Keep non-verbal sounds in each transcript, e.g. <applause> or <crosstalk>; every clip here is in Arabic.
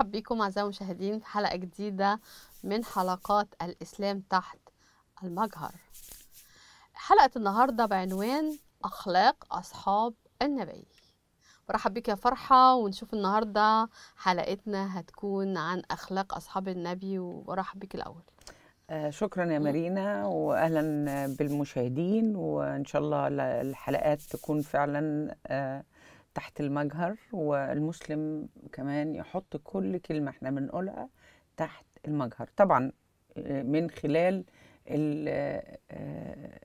مرحب بكم أعزائي المشاهدين في حلقة جديدة من حلقات الإسلام تحت المجهر حلقة النهاردة بعنوان أخلاق أصحاب النبي مرحب بك يا فرحة ونشوف النهاردة حلقتنا هتكون عن أخلاق أصحاب النبي وبرحب بك الأول آه، شكرا يا مارينا واهلا بالمشاهدين وان شاء الله الحلقات تكون فعلا آه، تحت المجهر والمسلم كمان يحط كل كلمة احنا بنقولها تحت المجهر طبعا آه، من خلال آه،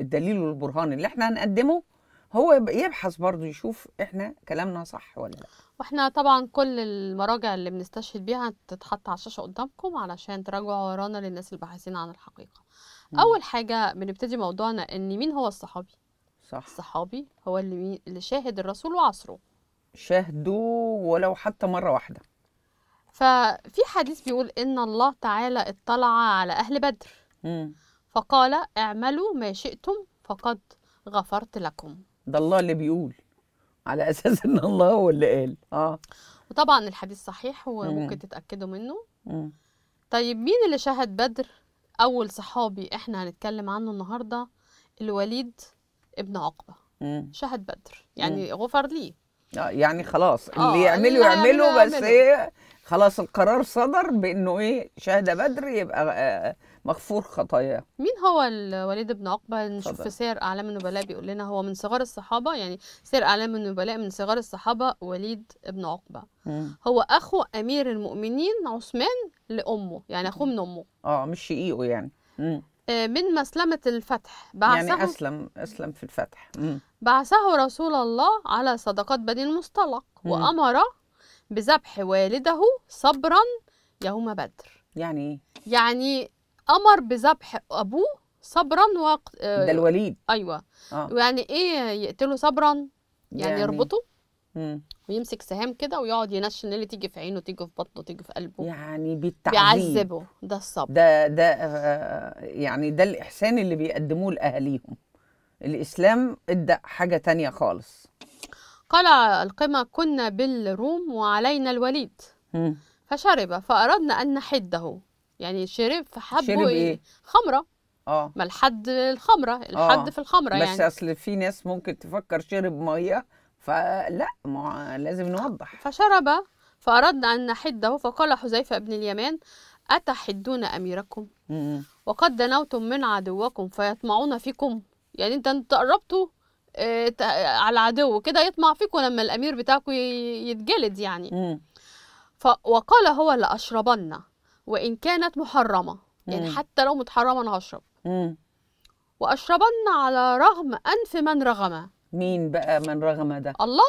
الدليل والبرهان اللي احنا هنقدمه هو يبحث برضه يشوف احنا كلامنا صح ولا لا واحنا طبعا كل المراجع اللي بنستشهد بيها تتحط على الشاشه قدامكم علشان تراجعوا ورانا للناس الباحثين عن الحقيقه م. اول حاجه بنبتدي موضوعنا ان مين هو الصحابي صح الصحابي هو اللي اللي شاهد الرسول وعصره شاهدوا ولو حتى مرة واحدة ففي حديث بيقول إن الله تعالى اطلع على أهل بدر مم. فقال اعملوا ما شئتم فقد غفرت لكم ده الله اللي بيقول على أساس إن الله هو اللي قال آه وطبعا الحديث صحيح وممكن تتأكدوا منه مم. طيب مين اللي شهد بدر أول صحابي إحنا هنتكلم عنه النهاردة الوليد ابن عقبه مم. شهد بدر يعني مم. غفر ليه آه، يعني خلاص آه، اللي يعمله يعمله بس ايه خلاص القرار صدر بانه ايه شهد بدر يبقى آه، مغفور خطاياه مين هو الوليد بن عقبه نشوف صدر. في سير اعلام النبلاء بيقول لنا هو من صغار الصحابه يعني سير اعلام النبلاء من صغار الصحابه وليد بن عقبه مم. هو اخو امير المؤمنين عثمان لامه يعني اخوه من امه اه مش شقيقه يعني م. آه، من مسلمة الفتح يعني بعثه يعني أسلم أسلم في الفتح مم. بعثه رسول الله على صدقات بني المصطلق مم. وأمر بذبح والده صبرا يوم بدر يعني إيه؟ يعني أمر بذبح أبوه صبرا وقت آه، ده الوليد أيوه آه. يعني إيه يقتله صبرا يعني, يعني... يربطه مم. ويمسك سهام كده ويقعد ينشن اللي تيجي في عينه تيجي في بطنه تيجي في قلبه يعني بالتعذيب بيعذبه ده الصبر ده ده آه، يعني ده الإحسان اللي بيقدموه لأهاليهم الإسلام ادى حاجة تانية خالص قال القمة كنا بالروم وعلينا الوليد م. فشرب فأردنا أن نحده يعني شرب فحبه شرب إيه؟, إيه؟ خمرة اه ما الحد الخمرة الحد آه. في الخمرة بس يعني بس أصل في ناس ممكن تفكر شرب مية فلا ما لازم نوضح فشرب فأردنا أن نحده فقال حذيفة بن اليمان أتحدون أميركم وقد دنوتم من عدوكم فيطمعون فيكم يعني أنت تقربتوا قربتوا اه على العدو كده يطمع فيكم لما الأمير بتاعكم يتجلد يعني وقال هو لأشربن وإن كانت محرمة يعني حتى لو متحرمة أنا هشرب وأشربن على رغم أنف من رغمه مين بقى من رغم ده الله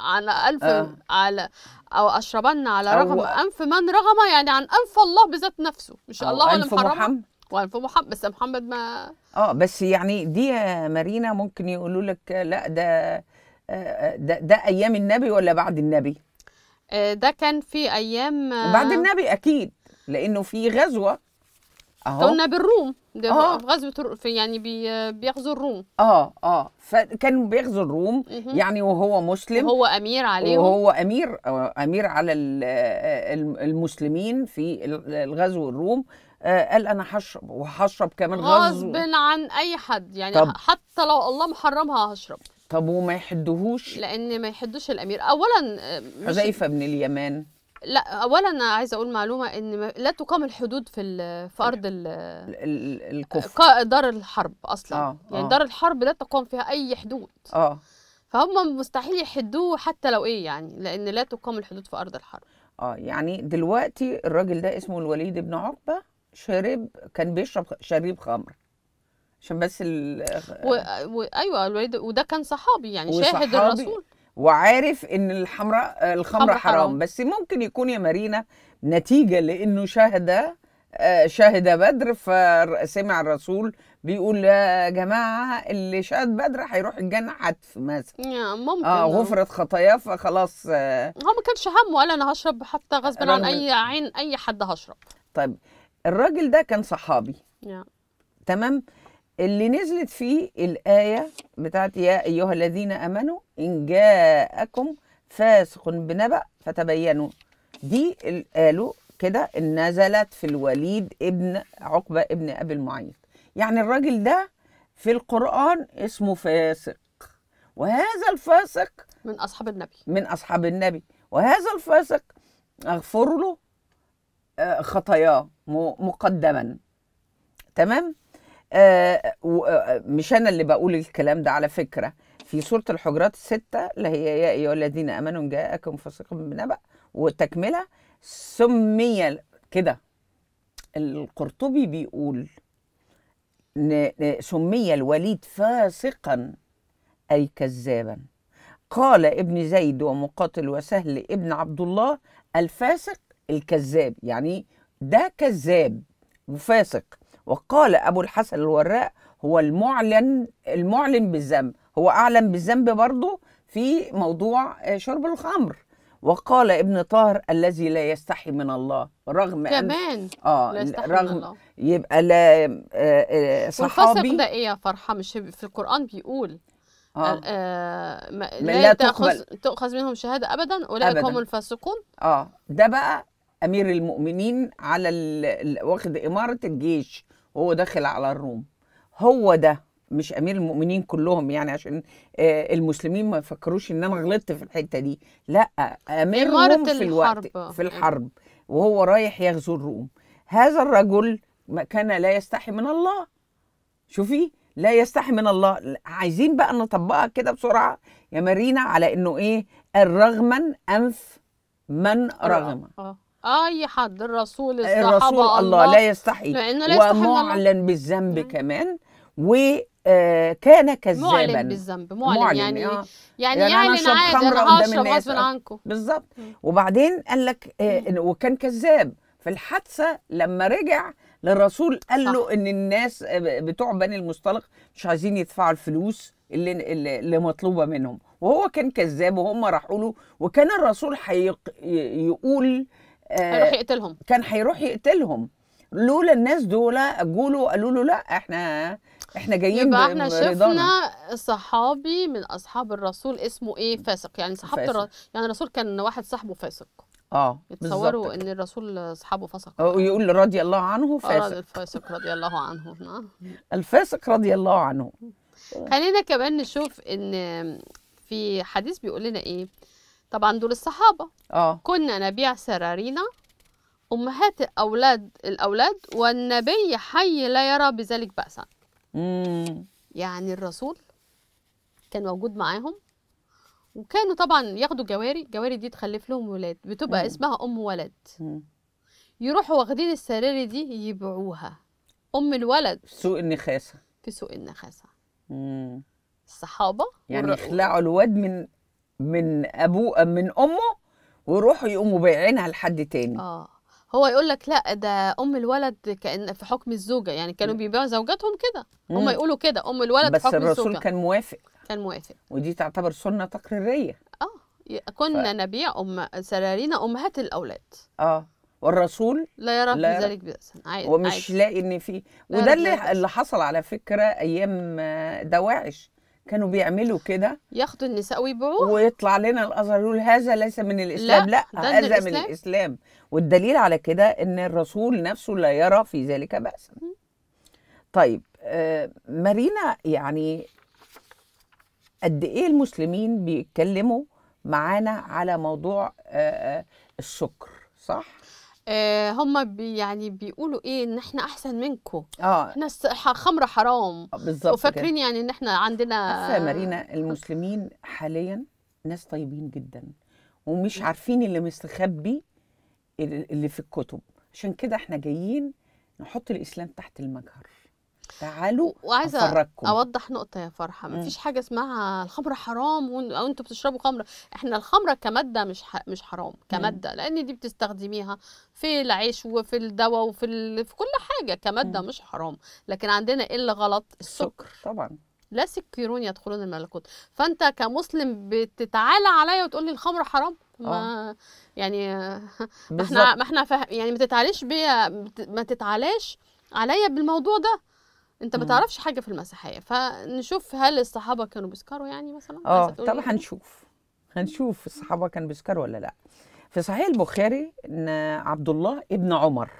على ألف آه. على أو أشربن على رغم أو... أنف من رغم يعني عن أنف الله بذات نفسه مش الله أنف محمد وأنف محمد بس محمد ما اه بس يعني دي يا مارينا ممكن يقولوا لك لا ده آه، آه، ده, ده أيام النبي ولا بعد النبي؟ آه، ده كان في أيام بعد النبي أكيد لأنه في غزوة أهو كنا بالروم اه غزوه في يعني بي بيغزو الروم اه اه فكان بيغزو الروم يعني وهو مسلم وهو امير عليهم وهو امير آه، امير على آه، المسلمين في الغزو الروم آه، قال انا هشرب وهشرب كمان غزو غصب عن اي حد يعني طب. حتى لو الله محرمها هشرب طب وما يحدهوش لان ما يحدوش الامير اولا حذيفه بن اليمان لا اولا انا عايزه اقول معلومه ان لا تقام الحدود في في ارض الكفر دار الحرب اصلا آه. يعني آه. دار الحرب لا تقام فيها اي حدود اه فهم مستحيل يحدوه حتى لو ايه يعني لان لا تقام الحدود في ارض الحرب اه يعني دلوقتي الراجل ده اسمه الوليد بن عقبه شرب كان بيشرب شريب خمر عشان بس ال و... و... ايوه الوليد وده كان صحابي يعني وصحابي شاهد الرسول وعارف ان الحمراء آه، الخمره حرام. حرام بس ممكن يكون يا مارينا نتيجه لانه شهد آه، شهد بدر فسمع الرسول بيقول يا جماعه اللي شهد بدر هيروح الجنه حتف مثلا ممكن اه غفرت خطاياه فخلاص آه، هو ما كانش همه قال انا هشرب حتى غصب عن اي عين اي حد هشرب طيب الراجل ده كان صحابي يا. تمام اللي نزلت فيه الآية بتاعت يا أيها الذين أمنوا إن جاءكم فاسق بنبأ فتبينوا دي قالوا كده نزلت في الوليد ابن عقبة ابن أبي المعيط يعني الراجل ده في القرآن اسمه فاسق وهذا الفاسق من أصحاب النبي من أصحاب النبي وهذا الفاسق أغفر له آه، خطاياه مقدما تمام آه، آه، آه، مش انا اللي بقول الكلام ده على فكره في سوره الحجرات السته اللي هي يا ايها الذين امنوا جاءكم فاسق بنبأ وتكمله سمي كده القرطبي بيقول سمي الوليد فاسقا اي كذابا قال ابن زيد ومقاتل وسهل ابن عبد الله الفاسق الكذاب يعني ده كذاب وفاسق وقال أبو الحسن الوراق هو المعلن المعلن بالذنب هو أعلن بالذنب برضه في موضوع آه، شرب الخمر وقال ابن طاهر الذي لا يستحي من الله رغم كمان اه لا يستحي رغم من الله. يبقى لا آه، آه، صحابي والفسق ده ايه يا فرحه مش في القران بيقول آه. آه ما لا, لا تأخذ, تأخذ منهم شهادة أبدا أولئك هم الفاسقون آه ده بقى أمير المؤمنين على واخد إمارة الجيش وهو داخل على الروم هو ده مش امير المؤمنين كلهم يعني عشان آه، المسلمين ما يفكروش ان انا غلطت في الحته دي لا اميرهم في الوقت في الحرب وهو رايح يغزو الروم هذا الرجل كان لا يستحي من الله شوفي لا يستحي من الله عايزين بقى نطبقها كده بسرعه يا مارينا على انه ايه الرغما انف من رغم آه. اي حد الرسول الصحابه الرسول الله, الله لا يستحي لانه لا يستحي ومعلن بالذنب كمان و آه، كان كذابا معلن بالذنب معلن, معلن يعني آه. يعني يعني, يعني أنا عادي انا هشرب عنكم بالظبط وبعدين قال لك آه وكان كذاب في الحادثه لما رجع للرسول قال له صح. ان الناس آه، بتوع بني المصطلق مش عايزين يدفعوا الفلوس اللي اللي مطلوبه منهم وهو كان كذاب وهم راحوا له وكان الرسول هيقول آه، هيروح يقتلهم كان هيروح يقتلهم لولا الناس دول قولوا قالوا له لا احنا احنا جايين يبقى احنا شفنا صحابي من اصحاب الرسول اسمه ايه فاسق يعني صحابه الر... يعني الرسول كان واحد صاحبه فاسق اه يتصوروا ان الرسول اصحابه فسق ويقول رضي الله عنه آه، فاسق الفاسق رضي الله عنه نعم. الفاسق رضي الله عنه خلينا كمان نشوف ان في حديث بيقول لنا ايه طبعا دول الصحابة اه كنا نبيع سرارينا أمهات أولاد الأولاد والنبي حي لا يرى بذلك بأسا يعني الرسول كان موجود معاهم وكانوا طبعا ياخدوا جواري الجواري دي تخلف لهم ولاد بتبقى مم. اسمها أم ولد يروحوا واخدين السراري دي يبيعوها أم الولد في سوق النخاسة في سوق النخاسة مم. الصحابة يعني يخلعوا الواد من من ابوه من امه ويروحوا يقوموا بايعينها لحد تاني اه هو يقول لك لا ده ام الولد كان في حكم الزوجه يعني كانوا بيبيعوا زوجاتهم كده هم يقولوا كده ام الولد بس حكم الرسول الزوجة. كان موافق كان موافق ودي تعتبر سنه تقريريه اه كنا ف... نبيع ام سرارينا امهات الاولاد اه والرسول لا يرى في ذلك بأسا ومش لاقي ان في وده اللي حصل على فكره ايام آه، دواعش كانوا بيعملوا كده ياخدوا النساء ويبيعوها ويطلع لنا الازهر يقول هذا ليس من الاسلام لا, لا هذا الإسلام. من الاسلام والدليل على كده ان الرسول نفسه لا يرى في ذلك باسا طيب آه مارينا يعني قد ايه المسلمين بيتكلموا معانا على موضوع آه, آه، الشكر صح آه، هم بي يعني بيقولوا ايه ان احنا احسن منكم اه احنا خمره حرام آه، بالظبط وفاكرين يعني ان احنا عندنا يا مارينا المسلمين حاليا ناس طيبين جدا ومش عارفين اللي مستخبي اللي في الكتب عشان كده احنا جايين نحط الاسلام تحت المجهر تعالوا وعايزه أفرجكم. اوضح نقطه يا فرحه مفيش حاجه اسمها الخمره حرام او انتوا بتشربوا خمره احنا الخمره كماده مش ح... مش حرام كماده مم. لان دي بتستخدميها في العيش وفي الدواء وفي ال... في كل حاجه كماده مم. مش حرام لكن عندنا ايه اللي غلط السكر طبعا لا سكرون يدخلون الملكوت فانت كمسلم بتتعالى عليا وتقول لي الخمره حرام ما آه. يعني ما <laughs> احنا ما احنا فه... يعني ما تتعاليش بيا ما تتعالاش عليا بالموضوع ده انت ما تعرفش حاجه في المسيحيه فنشوف هل الصحابه كانوا بيسكروا يعني مثلا اه طبعا إيه؟ هنشوف هنشوف الصحابه كانوا بيسكروا ولا لا في صحيح البخاري ان عبد الله ابن عمر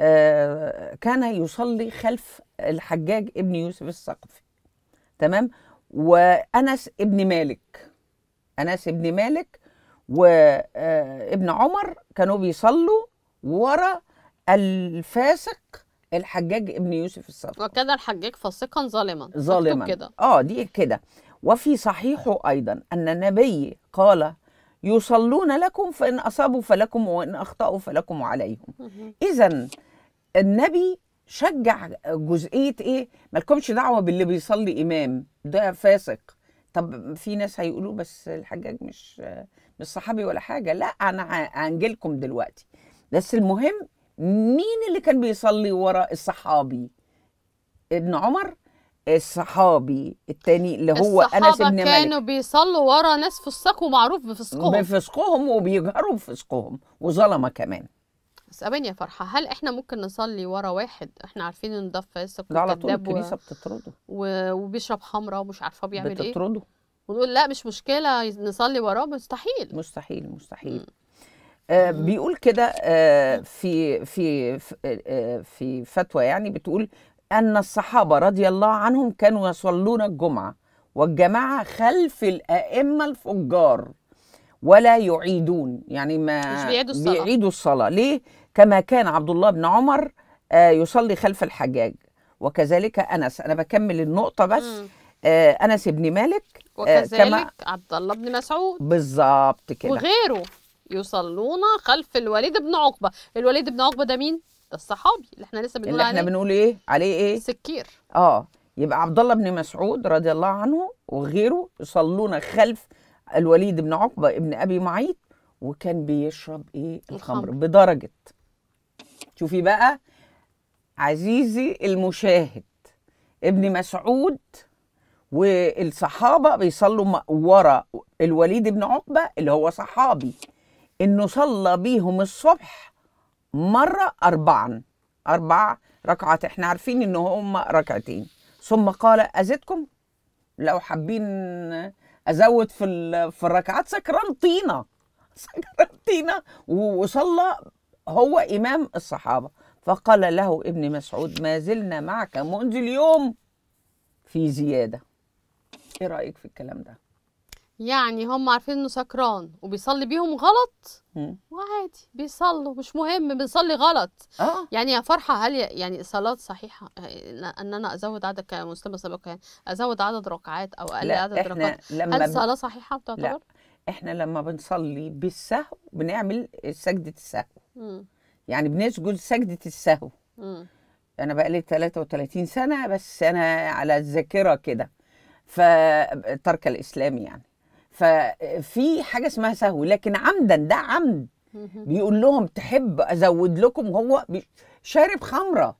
آه، كان يصلي خلف الحجاج ابن يوسف الثقفي تمام وانس ابن مالك انس ابن مالك وابن آه، عمر كانوا بيصلوا ورا الفاسق الحجاج ابن يوسف الصفا وكذا الحجاج فاسقا ظالما ظالما كده اه دي كده وفي صحيحه ايضا ان النبي قال يصلون لكم فان اصابوا فلكم وان اخطاوا فلكم عليهم اذا النبي شجع جزئيه ايه مالكمش دعوه باللي بيصلي امام ده فاسق طب في ناس هيقولوا بس الحجاج مش مش صحابي ولا حاجه لا انا لكم دلوقتي بس المهم مين اللي كان بيصلي ورا الصحابي ابن عمر الصحابي الثاني اللي هو انس بن مالك كانوا بيصلوا ورا ناس فساق ومعروف بفسقهم بفسقهم وبيجهروا بفسقهم وظلمه كمان بس يا فرحه هل احنا ممكن نصلي ورا واحد احنا عارفين ان ده فاسق لا على طول الكنيسه بتطرده و... وبيشرب حمره ومش عارفه بيعمل بتطرده. ايه بتطرده ونقول لا مش مشكله نصلي وراه مستحيل مستحيل مستحيل م. آه بيقول كده آه في في آه، آه، في فتوى يعني بتقول ان الصحابه رضي الله عنهم كانوا يصلون الجمعه والجماعه خلف الائمه الفجار ولا يعيدون يعني ما مش بيعيدوا الصلاه بيعيدوا الصلاه ليه كما كان عبد الله بن عمر آه، يصلي خلف الحجاج وكذلك انس انا بكمل النقطه بس انس بن مالك وكذلك كما عبد الله بن مسعود بالظبط كده وغيره يصلون خلف الوليد بن عقبه الوليد بن عقبه ده مين ده الصحابي اللي احنا لسه بنقول اللي احنا عليه. بنقول ايه عليه ايه سكير اه يبقى عبد الله بن مسعود رضي الله عنه وغيره يصلون خلف الوليد بن عقبه ابن ابي معيط وكان بيشرب ايه الخمر, الخمر. بدرجه شوفي بقى عزيزي المشاهد ابن مسعود والصحابه بيصلوا ورا الوليد بن عقبه اللي هو صحابي انه صلى بيهم الصبح مره اربعا اربع ركعات احنا عارفين ان هم ركعتين ثم قال ازدكم لو حابين ازود في في الركعات سكران سكران طينه وصلى هو امام الصحابه فقال له ابن مسعود ما زلنا معك منذ اليوم في زياده ايه رايك في الكلام ده يعني هم عارفين انه سكران وبيصلي بيهم غلط وعادي بيصلوا مش مهم بنصلي غلط آه. يعني يا فرحه هل يعني صلاه صحيحه آه، ان انا ازود عدد كمسلمه سابقه يعني ازود عدد ركعات او اقلل عدد ركعات لما هل صلاه صحيحه بتعتبر؟ لا. احنا لما بنصلي بالسهو بنعمل سجده السهو م. يعني بنسجد سجده السهو م. انا بقالي 33 سنه بس انا على الذاكره كده فترك الاسلام يعني ففي حاجه اسمها سهو لكن عمدا ده عمد بيقول لهم تحب ازود لكم هو شارب خمره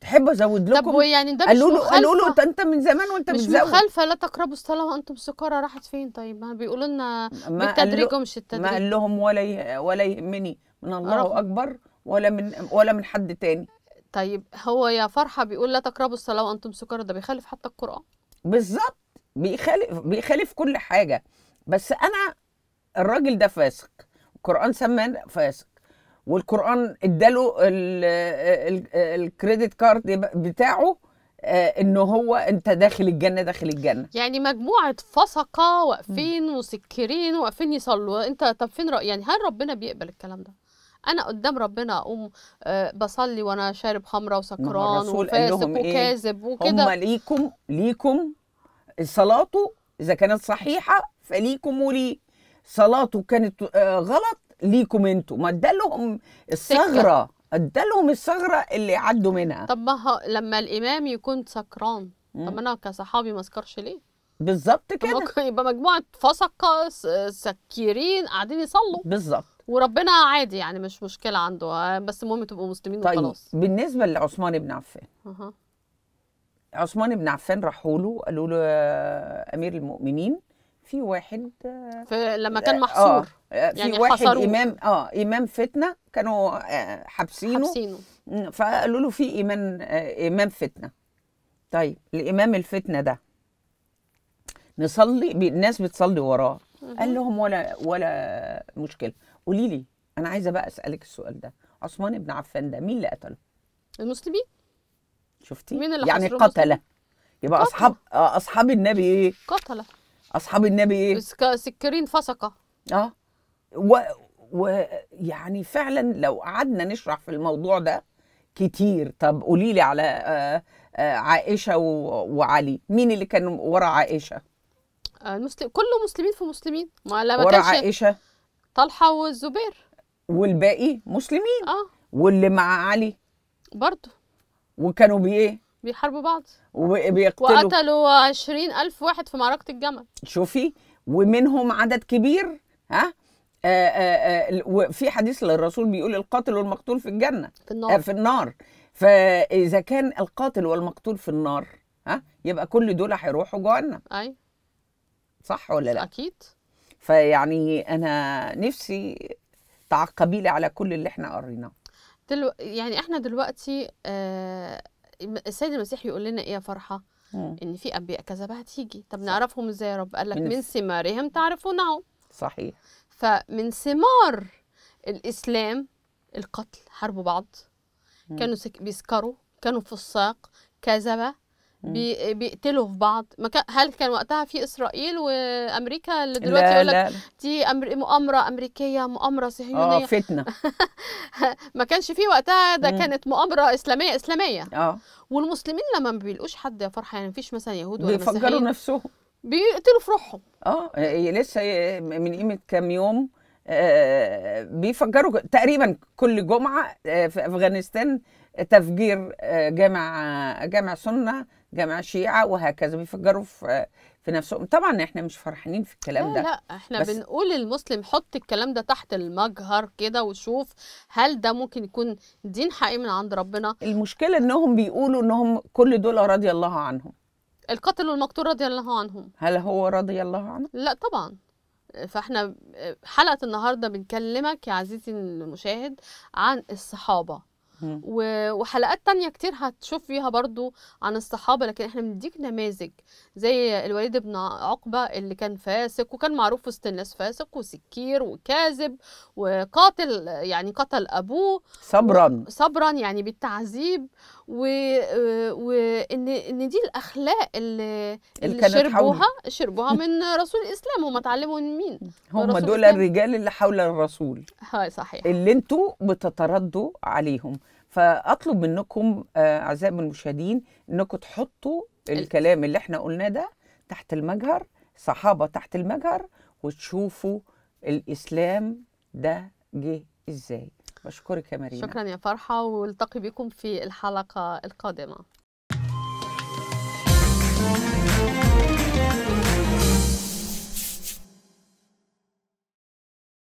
تحب ازود لكم طب يعني ده مش قالوا له قالوا له انت من زمان وانت مش بتزود. مش مخالفه لا تقربوا الصلاه وانتم سكارى راحت فين طيب ما بيقولوا لنا بالتدريج ومش التدريج ما قال لهم ولا ولا يهمني من آه. الله أرغب. اكبر ولا من ولا من حد تاني طيب هو يا فرحه بيقول لا تقربوا الصلاه وانتم سكارى ده بيخالف حتى القران بالظبط بيخالف بيخالف كل حاجه بس انا الراجل ده فاسق القران سماه فاسق والقران اداله الكريدت كارد بتاعه آه، ان هو انت داخل الجنه داخل الجنه يعني مجموعه فسقه واقفين وسكرين واقفين يصلوا انت طب فين رأي يعني هل ربنا بيقبل الكلام ده انا قدام ربنا اقوم آه، بصلي وانا شارب خمره وسكران وفاسق إيه؟ وكاذب وكده هم ليكم ليكم صلاته إذا كانت صحيحة فليكم وليه صلاته كانت آه، غلط ليكم انتوا ما ادالهم الثغرة ادالهم الثغرة اللي عدوا منها طب ما لما الإمام يكون سكران طب أنا كصحابي ما أسكرش ليه؟ بالظبط كده ممكن يبقى مجموعه فسقه سكيرين قاعدين يصلوا بالظبط وربنا عادي يعني مش مشكله عنده آه، بس المهم تبقوا مسلمين طيب وخلاص بالنسبه لعثمان بن عفان أه. عثمان بن عفان راحوا له قالوا له آه، امير المؤمنين في واحد آه، في لما كان آه، محصور آه في يعني واحد حصروا. امام اه امام فتنه كانوا حابسينه حابسينه فقالوا له في امام امام فتنه طيب الامام الفتنه ده نصلي الناس بتصلي وراه قال لهم ولا ولا مشكله قولي لي انا عايزه بقى اسالك السؤال ده عثمان بن عفان ده مين اللي قتله المسلمين شفتي مين اللي يعني قتله يبقى قتل. اصحاب آه، اصحاب النبي ايه قتله اصحاب النبي ايه سكرين فسقه اه ويعني و... يعني فعلا لو قعدنا نشرح في الموضوع ده كتير طب قولي لي على آه، آه، عائشه و... وعلي مين اللي كان ورا عائشه المسلم كله مسلمين في مسلمين ما لا ما ورا عائشه طلحه والزبير والباقي مسلمين اه واللي مع علي برضه وكانوا بايه بيحاربوا بعض وبيقتلوا وقتلوا 20000 واحد في معركه الجمل شوفي ومنهم عدد كبير ها آآ آه، آآ آه، آه، وفي حديث للرسول بيقول القاتل والمقتول في الجنه في النار في النار فاذا كان القاتل والمقتول في النار ها يبقى كل دول هيروحوا جهنم اي صح ولا لا اكيد فيعني انا نفسي تعقبي لي على كل اللي احنا قريناه دلو... يعني احنا دلوقتي آه السيد المسيح يقول لنا ايه يا فرحه مم. ان في انبياء كذبه هتيجي طب صح. نعرفهم ازاي يا رب قال لك من, ثمارهم تعرفونهم صحيح فمن ثمار الاسلام القتل حاربوا بعض مم. كانوا سك... بيسكروا كانوا فساق كذبه بي... بيقتلوا في بعض ما كان... هل كان وقتها في اسرائيل وامريكا اللي دلوقتي يقول لك دي أمر... مؤامره امريكيه مؤامره صهيونيه اه فتنه <laughs> ما كانش في وقتها ده مم. كانت مؤامره اسلاميه اسلاميه اه والمسلمين لما ما بيلقوش حد يا فرحه يعني مفيش مثلا يهود ولا بيفجروا نفسهم بيقتلوا في روحهم اه إيه، إيه، لسه إيه، من قيمه كام يوم آه، بيفجروا تقريبا كل جمعه آه، في افغانستان تفجير آه، جامع جامع سنه جماعه شيعه وهكذا بيفجروا في في نفسهم طبعا احنا مش فرحانين في الكلام ده لا احنا بنقول المسلم حط الكلام ده تحت المجهر كده وشوف هل ده ممكن يكون دين حقيقي من عند ربنا المشكله انهم بيقولوا انهم كل دول رضي الله عنهم القاتل والمقتول رضي الله عنهم هل هو رضي الله عنه لا طبعا فاحنا آه، حلقه النهارده بنكلمك يا عزيزي المشاهد عن الصحابه وحلقات تانية كتير هتشوف فيها برضو عن الصحابة لكن احنا بنديك نماذج زي الوليد بن عقبة اللي كان فاسق وكان معروف وسط الناس فاسق وسكير وكاذب وقاتل يعني قتل أبوه صبرا صبرا يعني بالتعذيب و آه، و وان دي الاخلاق اللي, اللي شربوها شربوها من رسول الاسلام هم اتعلموا من مين هم دول الرجال اللي حول الرسول هاي صحيح اللي انتوا بتتردوا عليهم فاطلب منكم آه، اعزائي المشاهدين انكم تحطوا الكلام اللي احنا قلناه ده تحت المجهر صحابه تحت المجهر وتشوفوا الاسلام ده جه ازاي بشكرك يا مريم شكرا يا فرحة والتقي بكم في الحلقة القادمة